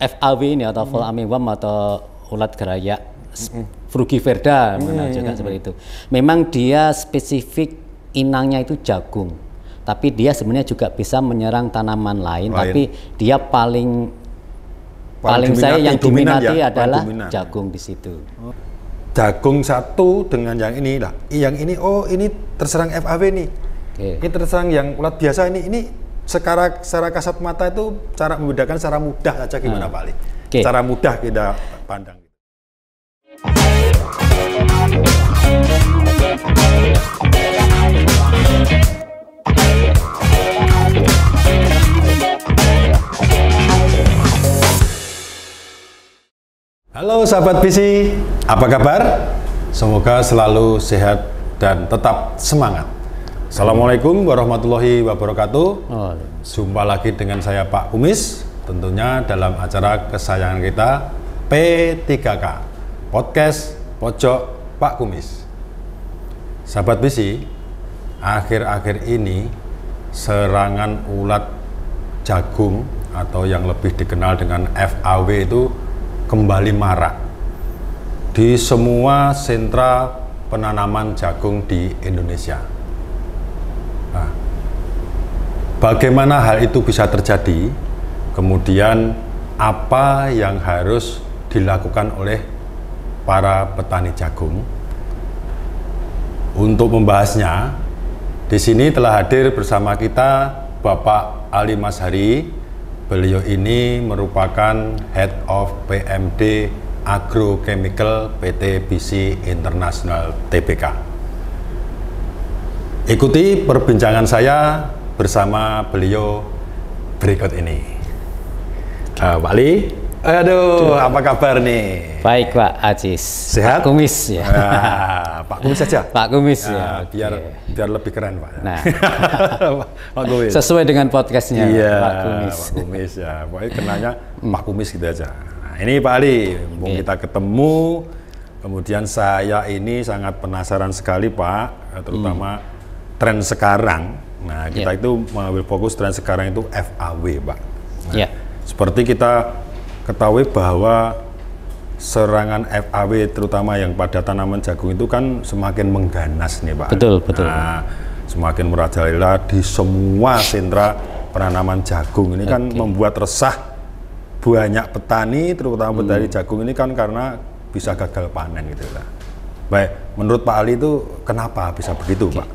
FAW ini atau mm -hmm. full armyworm atau ulat gerayak frugiverda mm -hmm. juga mm seperti itu. Memang dia spesifik inangnya itu jagung, tapi dia sebenarnya juga bisa menyerang tanaman lain, lain. tapi dia paling paling, paling diminati, saya yang diminati ya, adalah dominan. jagung di situ. Oh. Jagung satu dengan yang ini lah, yang ini oh ini terserang FAW nih, okay. ini terserang yang ulat biasa ini ini secara secara kasat mata itu cara membedakan secara mudah saja gimana hmm. Pak Ali? Okay. Cara mudah kita pandang. Halo sahabat PC, apa kabar? Semoga selalu sehat dan tetap semangat. Assalamualaikum warahmatullahi wabarakatuh. Jumpa lagi dengan saya Pak Kumis, tentunya dalam acara kesayangan kita P3K Podcast Pojok Pak Kumis. Sahabat bisi, akhir-akhir ini serangan ulat jagung atau yang lebih dikenal dengan FAW itu kembali marak di semua sentra penanaman jagung di Indonesia bagaimana hal itu bisa terjadi, kemudian apa yang harus dilakukan oleh para petani jagung. Untuk membahasnya, di sini telah hadir bersama kita Bapak Ali Mashari. Beliau ini merupakan Head of PMD Agrochemical PT BC International TBK. Ikuti perbincangan saya bersama beliau berikut ini. Uh, Pak Ali, aduh, apa kabar nih? Baik Pak Ajis. Sehat? Pak Kumis ya. Nah, Pak Kumis saja. Pak Kumis nah, ya. Biar okay. biar lebih keren Pak. Nah, Pak Kumis. Sesuai dengan podcastnya iya, Pak Kumis. Pak Kumis ya. Pokoknya kenanya hmm. Pak Kumis gitu aja. Nah, ini Pak Ali, okay. kita ketemu. Kemudian saya ini sangat penasaran sekali Pak, terutama hmm. tren sekarang Nah, kita yeah. itu mengambil fokus tren sekarang itu FAW, Pak. Nah, yeah. Seperti kita ketahui bahwa serangan FAW terutama yang pada tanaman jagung itu kan semakin mengganas nih, Pak. Betul, betul. Nah, semakin merajalela di semua sentra penanaman jagung ini okay. kan membuat resah banyak petani terutama hmm. petani hmm. jagung ini kan karena bisa gagal panen gitu lah. Baik, menurut Pak Ali itu kenapa bisa begitu, okay. Pak?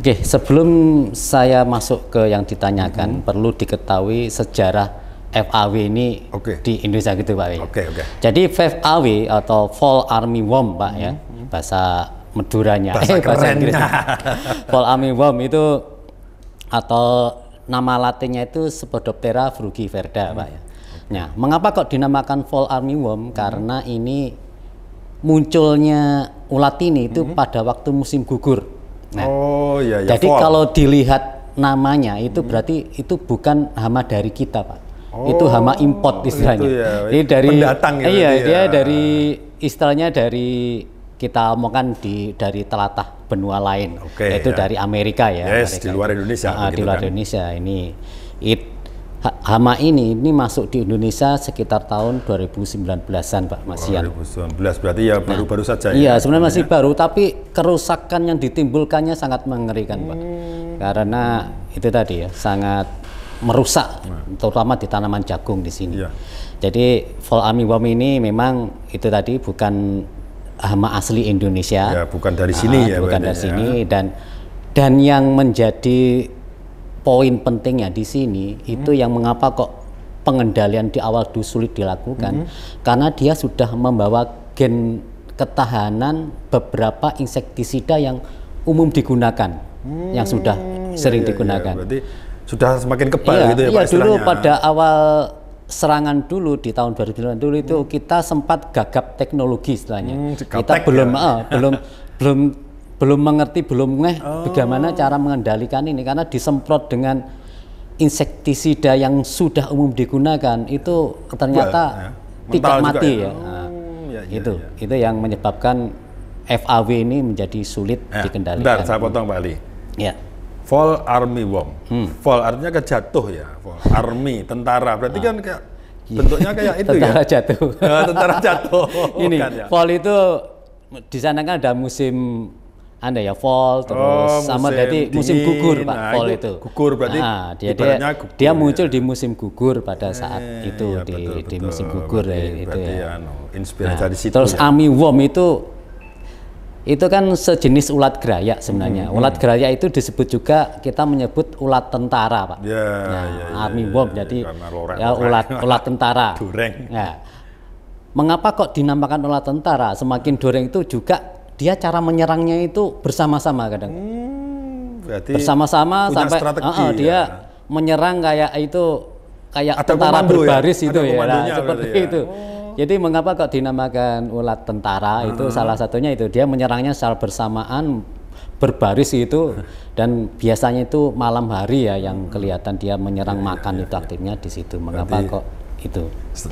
Oke, sebelum saya masuk ke yang ditanyakan, hmm. perlu diketahui sejarah FAW ini okay. di Indonesia gitu Pak. Oke, okay, oke. Okay. Jadi FAW atau Fall Army Worm Pak ya. hmm. ya, bahasa Meduranya, bahasa, eh, bahasa Inggrisnya. Fall Army Worm itu atau nama latinnya itu Spodoptera frugiverda hmm. Pak ya. Nah, mengapa kok dinamakan Fall Army Worm? Hmm. Karena ini munculnya ulat ini itu hmm. pada waktu musim gugur Nah, oh iya, iya. Jadi Fall. kalau dilihat namanya itu berarti itu bukan hama dari kita pak. Oh, itu hama import istilahnya. Ini ya, dari pendatang ya. iya, dia ya. dari istilahnya dari kita omongkan di dari telatah benua lain, okay, yaitu ya. dari Amerika ya. Yes, Amerika. di luar Indonesia. Nah, di luar kan. Indonesia ini. It, hama ini ini masuk di Indonesia sekitar tahun 2019-an Pak Mas Ian. 2019 berarti ya baru-baru nah, saja ya. Iya, sebenarnya masih ya. baru tapi kerusakan yang ditimbulkannya sangat mengerikan, hmm. Pak. Karena itu tadi ya, sangat merusak nah. terutama di tanaman jagung di sini. Ya. Jadi fall armyworm ini memang itu tadi bukan hama asli Indonesia. Ya, bukan dari sini nah, ya. Bukan dari ya. sini dan dan yang menjadi poin pentingnya di sini hmm. itu yang mengapa kok pengendalian di awal dulu sulit dilakukan hmm. karena dia sudah membawa gen ketahanan beberapa insektisida yang umum digunakan hmm. yang sudah iya, iya, sering iya. digunakan. berarti sudah semakin kebal iya, gitu ya Iya, Pak, dulu pada awal serangan dulu di tahun 2009 dulu itu hmm. kita sempat gagap teknologi istilahnya. Hmm, kita belum ya. uh, belum belum belum mengerti belum ngeh oh. bagaimana cara mengendalikan ini karena disemprot dengan insektisida yang sudah umum digunakan itu ternyata ya. tidak mati ya. ya. Nah, ya, ya itu ya. itu yang menyebabkan FAW ini menjadi sulit ya. dikendalikan. Bentar, saya potong balik. Ya. Fall Army Worm. Hmm. Fall artinya kejatuh ya. Fall Army, tentara. Berarti ah. kan kayak bentuknya kayak itu ya? tentara ya. Jatuh. Eh, tentara jatuh. ini kan, ya. Fall itu di sana kan ada musim anda ya fall oh, terus oh, sama jadi musim gugur pak nah, fall itu, gugur berarti nah, dia dia, gugur, dia ya. muncul ya. di musim gugur pada saat eh, itu ya, di, betul, di musim gugur ya, itu ya, anu, nah, dari situ terus ya. Ami Wom itu itu kan sejenis ulat gerayak sebenarnya hmm, ulat hmm. gerayak itu disebut juga kita menyebut ulat tentara pak ya, nah, ya, ya, ya, Ami ya, Wom ya, jadi ya, ya, ulat ulat tentara dureng ya. mengapa kok dinamakan ulat tentara semakin doreng itu juga dia cara menyerangnya itu bersama-sama kadang. Hmm, berarti bersama-sama sampai strategi, uh, uh, dia ya. menyerang kayak itu kayak ada tentara ya? berbaris ya? itu ya, nah, seperti ya. itu. Oh. Jadi mengapa kok dinamakan ulat tentara hmm. itu salah satunya itu dia menyerangnya secara bersamaan berbaris itu dan biasanya itu malam hari ya yang hmm. kelihatan dia menyerang ya, makan ya, itu iya. aktifnya di situ. Mengapa Berarti, kok itu.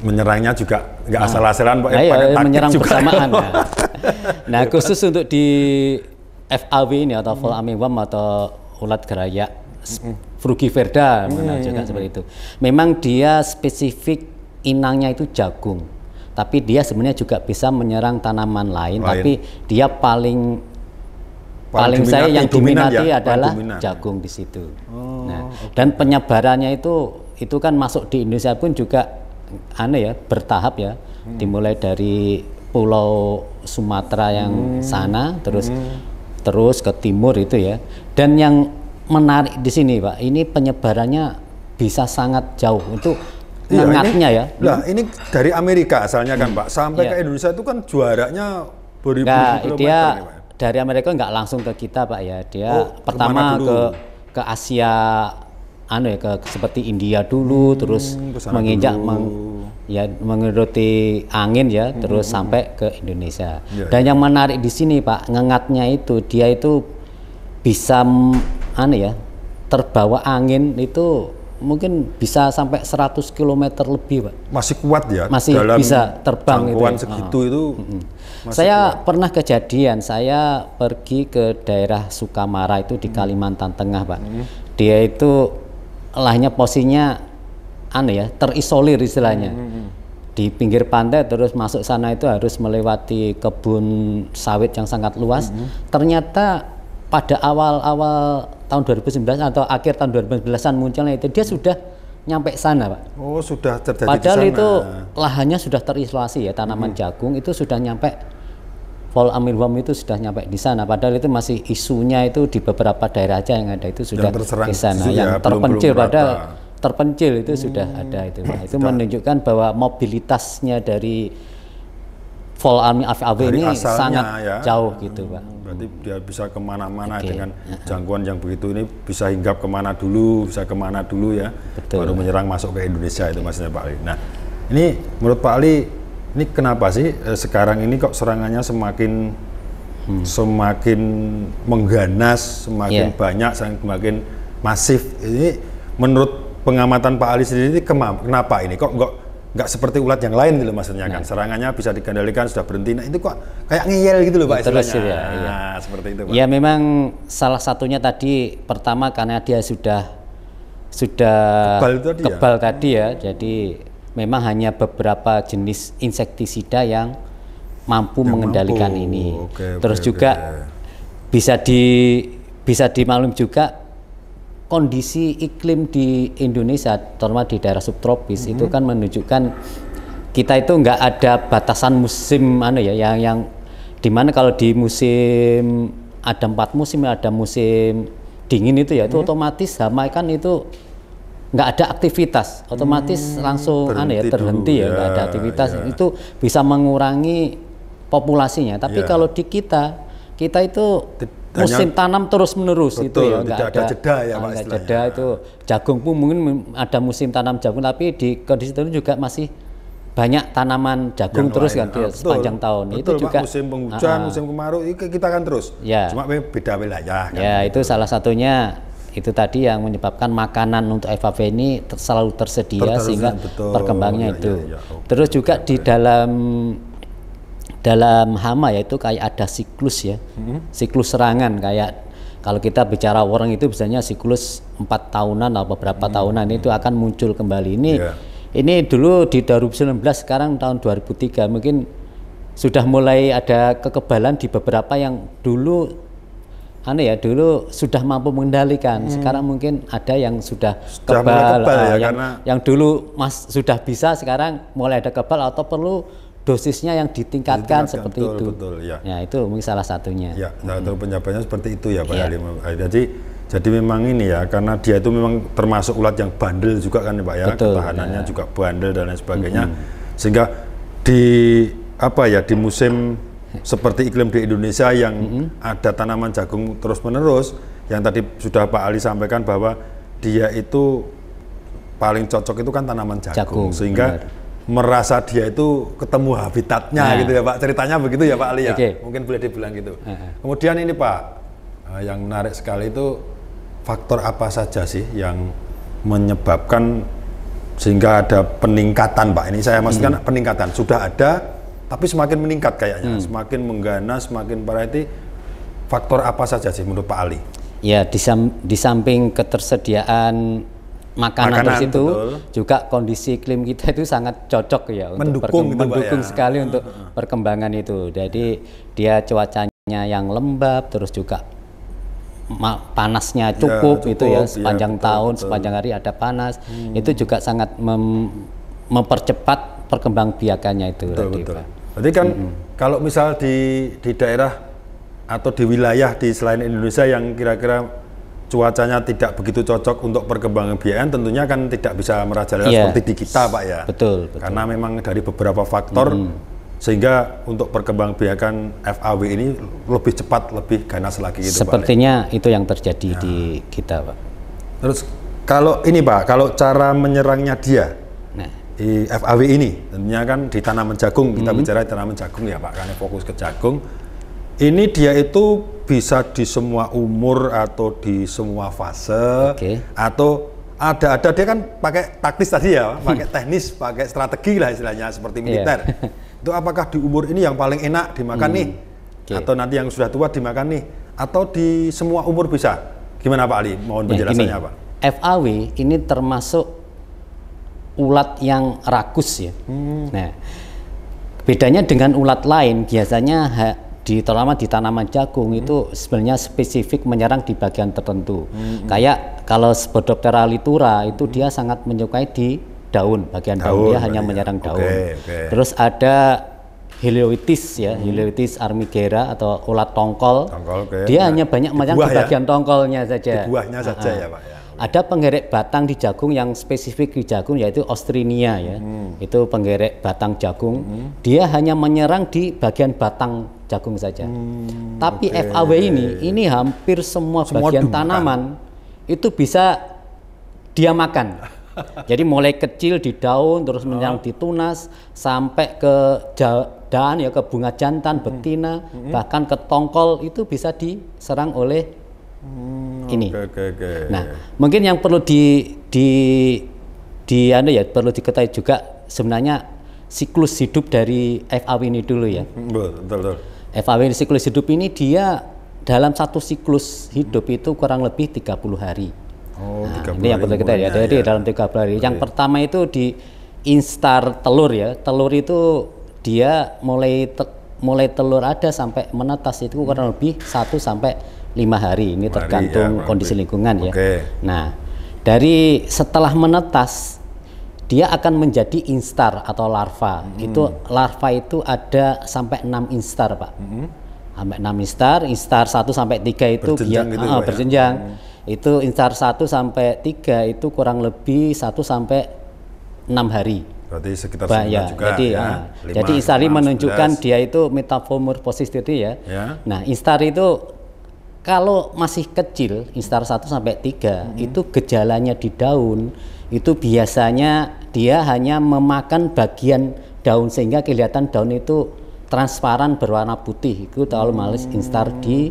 Menyerangnya juga nggak nah, asal-asalan pak, nah, ya, menyerang juga. bersamaan. ya. Nah khusus untuk di FAW ini atau hmm. Volamiwam atau ulat gerayak hmm. Frugi Verda hmm. mana hmm, juga hmm. seperti hmm. itu. Memang dia spesifik inangnya itu jagung, tapi dia sebenarnya juga bisa menyerang tanaman lain, lain. tapi dia paling paling, paling saya yang diminati ya, adalah dominan. jagung di situ. Oh, nah, okay. dan penyebarannya itu itu kan masuk di Indonesia pun juga aneh ya bertahap ya hmm. dimulai dari pulau Sumatera yang hmm. sana terus hmm. terus ke timur itu ya dan yang menarik di sini pak ini penyebarannya bisa sangat jauh itu iya, nengatnya ya hmm. ini dari Amerika asalnya kan pak sampai yeah. ke Indonesia itu kan juaranya beribu kilometer dia nih, dari Amerika nggak langsung ke kita pak ya dia oh, pertama ke ke Asia anu ya ke, seperti India dulu hmm, terus menginjak dulu. meng, ya mengikuti angin ya hmm, terus sampai ke Indonesia. Ya, Dan ya. yang menarik di sini Pak, ngengatnya itu dia itu bisa anu ya terbawa angin itu mungkin bisa sampai 100 km lebih, Pak. Masih kuat ya? Masih dalam bisa terbang itu. Ya. segitu ah. itu. Hmm. Saya kuat. pernah kejadian, saya pergi ke daerah Sukamara itu di hmm. Kalimantan Tengah, Pak. Hmm. Dia itu lahnya posisinya aneh ya terisolir istilahnya hmm, hmm, hmm. di pinggir pantai terus masuk sana itu harus melewati kebun sawit yang sangat luas hmm. ternyata pada awal-awal tahun 2019 atau akhir tahun 2019-an munculnya itu dia sudah nyampe sana pak. Oh sudah terjadi Padahal di sana. itu lahannya sudah terisolasi ya tanaman hmm. jagung itu sudah nyampe Pol Wam itu sudah nyampe di sana. Padahal itu masih isunya itu di beberapa daerah aja yang ada itu sudah di sana. Ya, yang terpencil belum, belum padahal terpencil itu hmm. sudah ada itu. Nah, itu sudah. menunjukkan bahwa mobilitasnya dari Vol Army AV ini asalnya, sangat ya. jauh gitu Pak. Hmm. Berarti dia bisa kemana-mana okay. dengan jangkauan yang begitu ini bisa hinggap kemana dulu, bisa kemana dulu ya, Betul. baru menyerang masuk ke Indonesia okay. itu maksudnya Pak Ali. Nah ini menurut Pak Ali ini kenapa sih eh, sekarang ini kok serangannya semakin hmm. semakin mengganas, semakin yeah. banyak, semakin masif. Ini menurut pengamatan Pak Ali sendiri ini kenapa ini kok nggak nggak seperti ulat yang lain gitu maksudnya nah. kan iya. serangannya bisa dikendalikan sudah berhenti nah itu kok kayak ngeyel gitu loh pak Terus istilahnya ya, iya. Nah, seperti itu pak. ya memang salah satunya tadi pertama karena dia sudah sudah kebal tadi, ya? kebal ya? tadi ya jadi memang hanya beberapa jenis insektisida yang mampu yang mengendalikan mampu. ini. Oke, Terus oke, juga oke. bisa di bisa dimaklum juga kondisi iklim di Indonesia, terutama di daerah subtropis mm -hmm. itu mhm. kan menunjukkan kita itu nggak ada batasan musim mana ya yang yang dimana kalau di musim ada empat musim ada musim dingin itu ya mm -hmm. itu mhm. otomatis hama ikan itu nggak ada aktivitas otomatis hmm, langsung aneh ya terhenti dulu. ya nggak ya, ada aktivitas ya. itu bisa mengurangi populasinya tapi ya. kalau di kita kita itu musim tanam terus menerus betul, itu ya nggak ada, ada jeda ya pak ada jeda itu jagung pun mungkin ada musim tanam jagung tapi di kondisi itu juga masih banyak tanaman jagung terus kan ah, ya, sepanjang betul, tahun betul, itu Pak, juga musim penghujan, uh, musim kemarau kita kan terus. Ya. Cuma beda wilayah. Kan. Ya, itu salah satunya itu tadi yang menyebabkan makanan untuk FAV ini selalu tersedia sehingga betul. perkembangnya ya, itu. Ya, ya, okay. Terus juga okay. di dalam dalam hama yaitu kayak ada siklus ya, hmm. siklus serangan kayak kalau kita bicara orang itu biasanya siklus empat tahunan atau beberapa hmm. tahunan itu akan muncul kembali ini. Yeah. Ini dulu di 2019 sekarang tahun 2003 mungkin sudah mulai ada kekebalan di beberapa yang dulu aneh ya dulu sudah mampu mengendalikan hmm. sekarang mungkin ada yang sudah, kebal, kebal ah, ya, yang, karena... yang dulu mas sudah bisa sekarang mulai ada kebal atau perlu dosisnya yang ditingkatkan, ditingkatkan seperti betul, itu betul, ya. ya itu mungkin salah satunya ya nah, hmm. penyebabnya seperti itu ya Pak ya. jadi jadi memang ini ya karena dia itu memang termasuk ulat yang bandel juga kan ya, Pak ya betul, ketahanannya ya. juga bandel dan lain sebagainya hmm. sehingga di apa ya di musim seperti iklim di Indonesia yang mm -hmm. ada tanaman jagung terus-menerus yang tadi sudah Pak Ali sampaikan bahwa dia itu paling cocok itu kan tanaman jagung, jagung sehingga benar. merasa dia itu ketemu habitatnya nah. gitu ya Pak ceritanya begitu ya Pak Ali ya okay. mungkin boleh dibilang gitu uh -huh. kemudian ini Pak eh, yang menarik sekali itu faktor apa saja sih yang menyebabkan sehingga ada peningkatan Pak ini saya maksudkan hmm. peningkatan sudah ada tapi semakin meningkat kayaknya, hmm. semakin mengganas, semakin parah itu Faktor apa saja sih menurut Pak Ali? Ya, di, samping ketersediaan makanan, makanan itu juga kondisi iklim kita itu sangat cocok ya untuk mendukung, gitu, mendukung ya. sekali untuk perkembangan itu. Jadi dia cuacanya yang lembab, terus juga panasnya cukup, ya, cukup itu ya, ya sepanjang ya, betul, tahun, betul. sepanjang hari ada panas. Hmm. Itu juga sangat mem mempercepat biakannya itu betul, tadi, Berarti kan mm -hmm. kalau misal di di daerah atau di wilayah di selain Indonesia yang kira-kira cuacanya tidak begitu cocok untuk perkembangan biayaan tentunya kan tidak bisa merajalela yeah. seperti di kita Pak ya. Betul, betul. Karena memang dari beberapa faktor mm -hmm. sehingga untuk perkembangan biakan FAW ini lebih cepat, lebih ganas lagi gitu Sepertinya Pak. itu yang terjadi ya. di kita Pak. Terus kalau ini Pak, kalau cara menyerangnya dia FAW ini tentunya kan di tanaman jagung kita hmm. bicara di tanaman jagung ya Pak karena fokus ke jagung ini dia itu bisa di semua umur atau di semua fase okay. atau ada ada dia kan pakai taktis tadi ya hmm. pakai teknis pakai strategi lah istilahnya seperti iya. militer yeah. itu apakah di umur ini yang paling enak dimakan hmm. nih okay. atau nanti yang sudah tua dimakan nih atau di semua umur bisa gimana Pak Ali mohon ya, penjelasannya ya, Pak FAW ini termasuk ulat yang rakus ya. Hmm. Nah, bedanya dengan ulat lain biasanya ha, di terutama di tanaman jagung hmm. itu sebenarnya spesifik menyerang di bagian tertentu. Hmm. Kayak kalau Spodoptera litura itu hmm. dia sangat menyukai di daun, bagian daun, daun dia hanya menyerang daun. Okay, okay. Terus ada Helioitis ya, hmm. Helioitis armigera atau ulat tongkol. tongkol okay. Dia nah, hanya banyak menyerang di, di ya? bagian ya? tongkolnya saja. Di buahnya saja uh ya, Pak ya. Ada penggerek batang di jagung yang spesifik di jagung yaitu Austrinia ya. Hmm. Itu penggerek batang jagung. Hmm. Dia hanya menyerang di bagian batang jagung saja. Hmm, Tapi okay. FAW ini ini hampir semua, semua bagian tanaman itu bisa dia makan. Jadi mulai kecil di daun terus oh. menyerang di tunas sampai ke dan ya ke bunga jantan, hmm. betina, hmm. bahkan ke tongkol itu bisa diserang oleh Hmm, ini. Okay, okay, okay. Nah, mungkin yang perlu di di di anu ya perlu diketahui juga sebenarnya siklus hidup dari FAW ini dulu ya. Hmm, betul, betul. FAW ini siklus hidup ini dia dalam satu siklus hidup itu kurang lebih 30 hari. Oh, nah, 30 ini yang perlu kita lihat. Jadi ya. dalam 30 hari. Yang pertama itu di instar telur ya. Telur itu dia mulai te mulai telur ada sampai menetas itu kurang lebih 1 sampai lima hari ini lima tergantung hari, ya, kondisi berarti. lingkungan ya. Okay. Nah dari setelah menetas dia akan menjadi instar atau larva. Hmm. Itu larva itu ada sampai enam instar pak. Hmm. Sampai enam instar, instar 1 sampai tiga itu berjenjang, Biar, gitu, ah, ya? berjenjang. Ya? Hmm. itu instar 1 sampai tiga itu kurang lebih 1 sampai enam hari. Berarti sekitar bah, ya, juga. Jadi, ya, ya. Ah, 5, jadi instar 6, menunjukkan 11. dia itu metamorfosis tadi ya. ya. Nah instar itu kalau masih kecil instar 1 sampai 3 hmm. itu gejalanya di daun itu biasanya dia hanya memakan bagian daun sehingga kelihatan daun itu transparan berwarna putih itu terlalu males instar di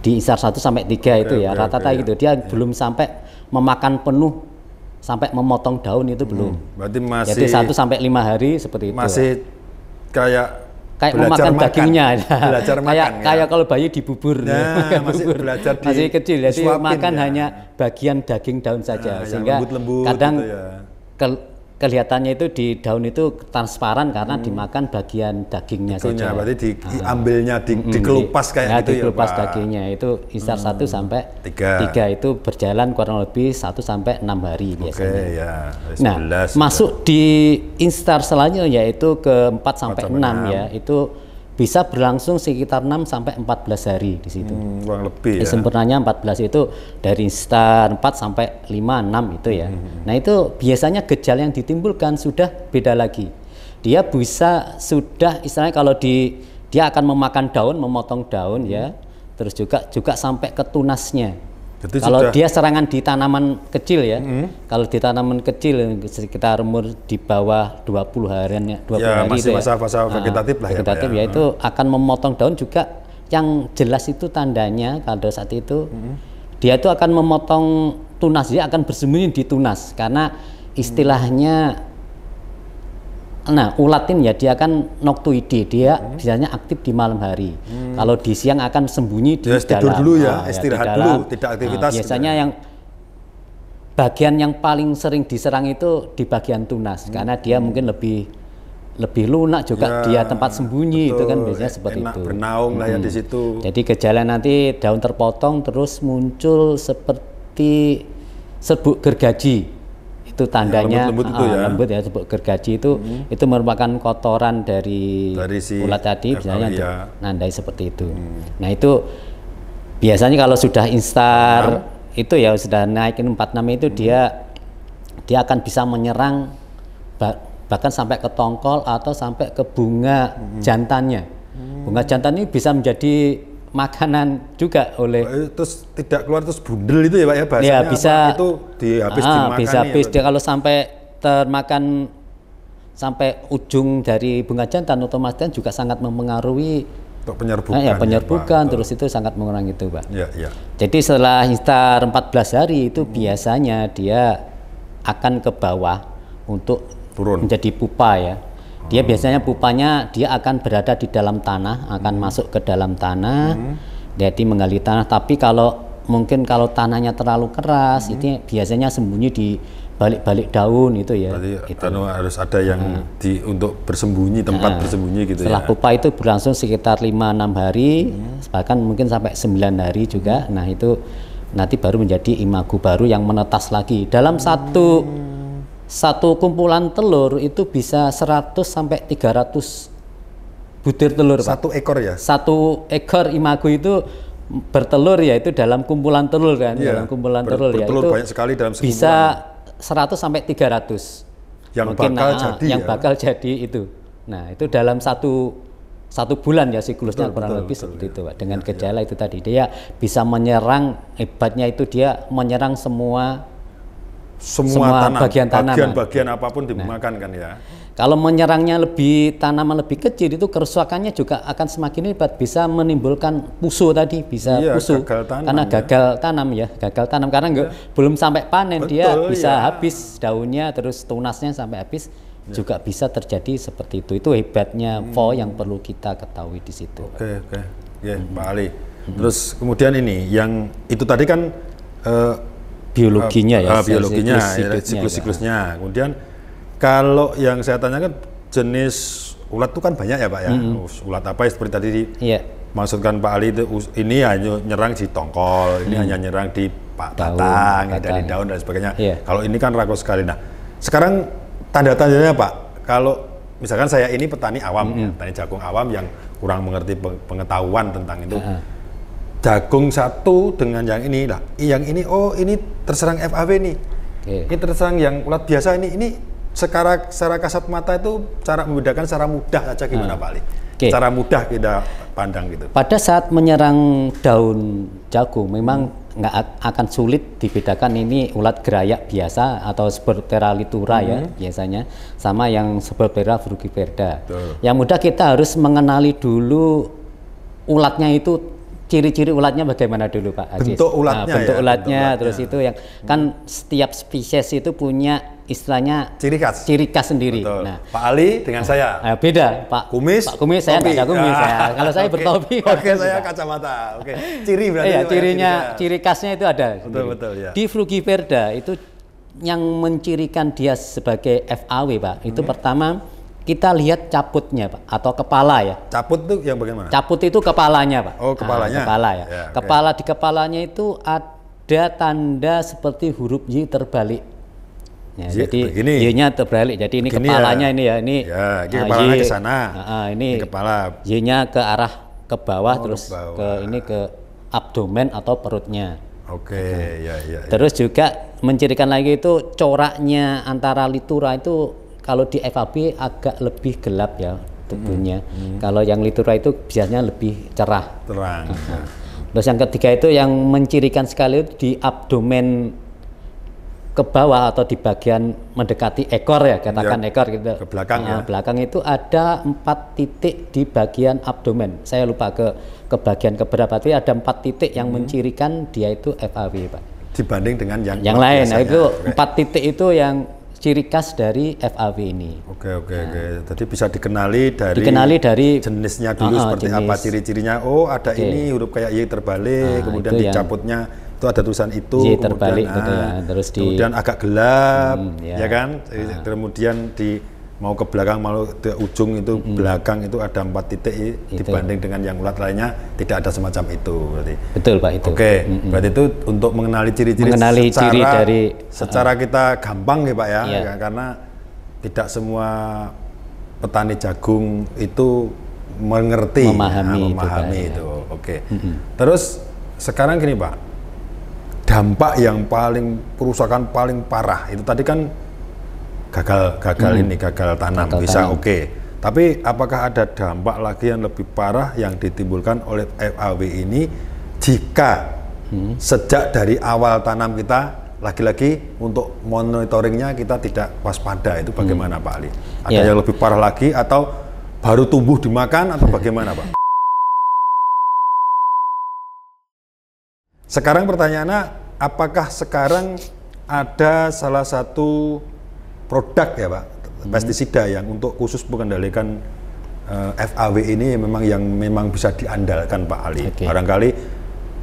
di instar 1 sampai 3 okay, itu ya rata-rata okay, okay, gitu ya. dia yeah. belum sampai memakan penuh sampai memotong daun itu belum. Hmm, berarti masih Jadi 1 sampai 5 hari seperti itu. Masih ya. kayak kayak belajar memakan makan. dagingnya. Belajar makan. kayak ya. kayak kalau bayi dibubur. Nah, ya. masih bubur. belajar di, masih kecil jadi ya. makan ya. hanya bagian daging daun saja nah, sehingga lembut -lembut kadang gitu ya. ke, kelihatannya itu di daun itu transparan karena hmm. dimakan bagian dagingnya, Dikunya, saja. berarti ah. diambilnya di, hmm. dikelupas kayak ya, gitu dikelupas ya, dikelupas dagingnya itu isar hmm. 1 sampai 3. 3 itu berjalan kurang lebih 1 sampai 6 hari okay, biasanya. ya. Nah, 11. masuk di instar selanjutnya yaitu ke 4 sampai 4 6, 6 ya. Itu bisa berlangsung sekitar 6 sampai 14 hari di situ. Hmm, kurang lebih ya. Sempurnanya 14 itu dari start 4 sampai 5 6 itu ya. Hmm, hmm. Nah, itu biasanya gejala yang ditimbulkan sudah beda lagi. Dia bisa sudah istilahnya kalau di dia akan memakan daun, memotong daun ya. hmm. ya. Terus juga juga sampai ke tunasnya. Jadi kalau sudah... dia serangan di tanaman kecil ya, mm. kalau di tanaman kecil sekitar umur di bawah 20 harian ya, 20 ya, hari masih itu masa, ya. masa ah, vegetatif nah, lah ya, vegetatif ya, ya, itu hmm. akan memotong daun juga yang jelas itu tandanya pada saat itu mm. dia itu akan memotong tunas dia akan bersembunyi di tunas karena istilahnya Nah, ulatin ya dia akan noctuide, dia hmm. biasanya aktif di malam hari. Hmm. Kalau di siang akan sembunyi di ya, dalam. Tidur dulu ya, nah, ya, istirahat ya, dalam, tidak nah, aktivitas. Nah, biasanya sebenarnya. yang bagian yang paling sering diserang itu di bagian tunas hmm. karena dia hmm. mungkin lebih lebih lunak juga ya, dia tempat sembunyi betul, itu kan biasanya seperti itu. Bernaung ya hmm. lah yang di situ. Jadi gejala nanti daun terpotong terus muncul seperti serbuk gergaji itu tandanya lembut, -lembut, itu ah, ya. lembut ya sebut gergaji itu hmm. itu merupakan kotoran dari, dari si ulat tadi misalnya ya. nandai seperti itu. Hmm. Nah itu biasanya kalau sudah instar nah. itu ya sudah naikin 46 itu hmm. dia dia akan bisa menyerang bahkan sampai ke tongkol atau sampai ke bunga hmm. jantannya. Hmm. Bunga jantan ini bisa menjadi makanan juga oleh eh, terus tidak keluar terus bundel itu ya pak ya bahasanya ya, bisa apa? itu dihabis ah, dimakan bisa ya, habis ya, kalau sampai termakan sampai ujung dari bunga jantan otomatis kan juga sangat mempengaruhi untuk penyerbukan, nah, ya, penyerbukan ya, pak. terus itu sangat mengurangi itu pak. Ya, ya. Jadi setelah instar 14 hari itu hmm. biasanya dia akan ke bawah untuk turun menjadi pupa ya. Dia biasanya pupanya dia akan berada di dalam tanah, akan hmm. masuk ke dalam tanah. Hmm. Jadi menggali tanah, tapi kalau mungkin kalau tanahnya terlalu keras hmm. itu biasanya sembunyi di balik-balik daun itu ya. Berarti itu. Anu harus ada yang hmm. di untuk bersembunyi tempat hmm. bersembunyi gitu Setelah ya. Setelah pupa itu berlangsung sekitar 5 6 hari, hmm. bahkan mungkin sampai 9 hari juga. Hmm. Nah, itu nanti baru menjadi imago baru yang menetas lagi. Dalam hmm. satu satu kumpulan telur itu bisa 100 sampai 300 butir telur satu Pak. ekor ya satu ekor imago itu bertelur ya itu dalam kumpulan telur kan iya, dalam kumpulan Ber telur ya itu banyak sekali dalam bisa 100 sampai 300 yang Mungkin, bakal nah, jadi yang ya. bakal jadi itu nah itu dalam satu satu bulan ya siklusnya betul, kurang betul, lebih betul, seperti ya. itu Pak. dengan ya, ya. gejala ya. itu tadi dia bisa menyerang hebatnya itu dia menyerang semua semua, semua tanam, bagian tanaman. Bagian-bagian apapun nah. dimakan nah. kan ya. Kalau menyerangnya lebih tanaman lebih kecil itu kerusakannya juga akan semakin hebat bisa menimbulkan pusu tadi bisa iya, pusu gagal tanam, karena ya. gagal ya. tanam ya gagal tanam karena ya. belum sampai panen Betul, dia bisa ya. habis daunnya terus tunasnya sampai habis ya. juga bisa terjadi seperti itu itu hebatnya hmm. FO yang perlu kita ketahui di situ. Oke okay, oke okay. yeah, hmm. Ali. Hmm. Terus kemudian ini yang itu tadi kan eh, biologinya uh, ya ah, biologinya ya, siklus-siklusnya ya, kemudian kalau yang saya tanyakan jenis ulat itu kan banyak ya pak ya mm-hmm. ulat apa ya seperti tadi di, yeah. maksudkan Pak Ali itu ini hanya nyerang di tongkol ini mm. hanya nyerang di pak daun, batang, batang. di daun dan sebagainya yeah. kalau ini kan rakus sekali nah sekarang tanda-tandanya pak kalau misalkan saya ini petani awam mm-hmm. ya, petani jagung awam yang kurang mengerti pengetahuan tentang itu uh-huh jagung satu dengan yang ini lah yang ini oh ini terserang FAW nih okay. ini terserang yang ulat biasa ini ini secara secara kasat mata itu cara membedakan secara mudah saja gimana hmm. Pak okay. cara mudah kita pandang gitu pada saat menyerang daun jagung memang nggak akan sulit dibedakan ini ulat gerayak biasa atau seperti litura hmm. ya mhm. biasanya sama yang sebertera frugiverda yang mudah kita harus mengenali dulu ulatnya itu ciri-ciri ulatnya bagaimana dulu Pak Aziz? Bentuk nah, ulatnya. Nah, bentuk ya, ulatnya bentuk terus ulatnya. itu yang hmm. kan setiap spesies itu punya istilahnya ciri khas. Ciri khas sendiri. Betul. Nah, Pak Ali dengan saya. Nah, beda, Pak. Kumis. Pak Kumis saya tidak ada kumis ah. Kalau saya okay. bertopi. Oke, okay, saya kacamata. Oke. Okay. Ciri berarti. Iya, ya, cirinya ya. ciri khasnya itu ada. Betul, sendiri. betul ya. Di Frugiverda itu yang mencirikan dia sebagai FAW, Pak. Itu hmm. pertama kita lihat caputnya pak atau kepala ya caput tuh yang bagaimana caput itu kepalanya pak oh kepalanya nah, kepala ya, ya okay. kepala di kepalanya itu ada tanda seperti huruf Y terbalik ya, y, jadi begini. Y-nya terbalik jadi ini begini kepalanya ya. ini ya ini ya, ini uh, ah, kepalanya ke sana uh, ini, ini kepala Y-nya ke arah ke bawah oh, terus ke, bawah. ke ini ke abdomen atau perutnya Oke, okay, ya, ya, ya. Terus juga mencirikan lagi itu coraknya antara litura itu kalau di FAB agak lebih gelap ya debunya. Mm Hmm. Kalau yang litura itu biasanya lebih cerah. Terang. Terus yang ketiga itu yang mencirikan sekali itu di abdomen ke bawah atau di bagian mendekati ekor ya katakan ya, ekor gitu ke belakang nah, ya belakang itu ada empat titik di bagian abdomen saya lupa ke ke bagian keberapa tapi ada empat titik yang hmm. mencirikan dia itu FAW pak dibanding dengan yang yang lain biasanya. nah, itu empat titik itu yang ciri khas dari FAW ini. Oke oke nah. oke. Jadi bisa dikenali dari dikenali dari jenisnya dulu uh, seperti jenis. apa ciri-cirinya. Oh ada okay. ini huruf kayak Y terbalik, nah, kemudian itu dicabutnya yang, itu ada tulisan itu, y kemudian terbalik, nah, betul gitu ya. terus kemudian di, agak gelap, hmm, ya. ya kan, nah. kemudian di mau ke belakang mau ke ujung itu mm-hmm. belakang itu ada empat titik itu. dibanding dengan yang ulat lainnya tidak ada semacam itu berarti betul pak itu oke mm-hmm. berarti itu untuk mengenali ciri-ciri mengenali secara, ciri dari secara uh, kita gampang ya pak ya iya. Ya, karena tidak semua petani jagung itu mengerti memahami, nah, memahami ya. itu, itu. Ya. oke mm-hmm. terus sekarang gini pak dampak yang paling perusakan paling parah itu tadi kan gagal gagal hmm. ini gagal tanam gagal bisa oke okay. tapi apakah ada dampak lagi yang lebih parah yang ditimbulkan oleh FAW ini jika hmm. sejak dari awal tanam kita lagi-lagi untuk monitoringnya kita tidak waspada itu bagaimana hmm. Pak Ali ada yeah. yang lebih parah lagi atau baru tumbuh dimakan atau bagaimana Pak sekarang pertanyaannya apakah sekarang ada salah satu produk ya Pak, hmm. pestisida yang untuk khusus mengendalikan uh, eh, FAW ini memang yang memang bisa diandalkan Pak Ali. Okay. Barangkali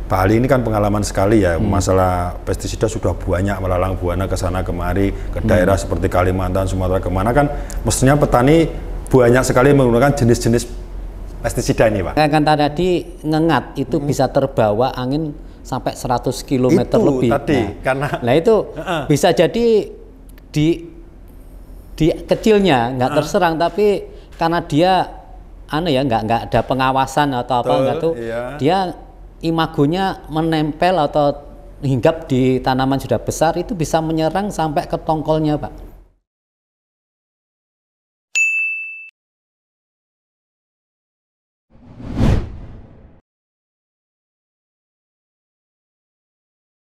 Pak Ali ini kan pengalaman sekali ya hmm. masalah pestisida sudah banyak melalang buana ke sana kemari ke hmm. daerah seperti Kalimantan, Sumatera kemana kan mestinya petani banyak sekali menggunakan jenis-jenis pestisida ini Pak. Kan tadi ngengat itu hmm. bisa terbawa angin sampai 100 km itu lebih. tadi nah, karena nah itu uh -uh. bisa jadi di di kecilnya nggak ah. terserang tapi karena dia anu ya nggak nggak ada pengawasan atau apa nggak tuh iya. dia imagonya menempel atau hinggap di tanaman sudah besar itu bisa menyerang sampai ke tongkolnya pak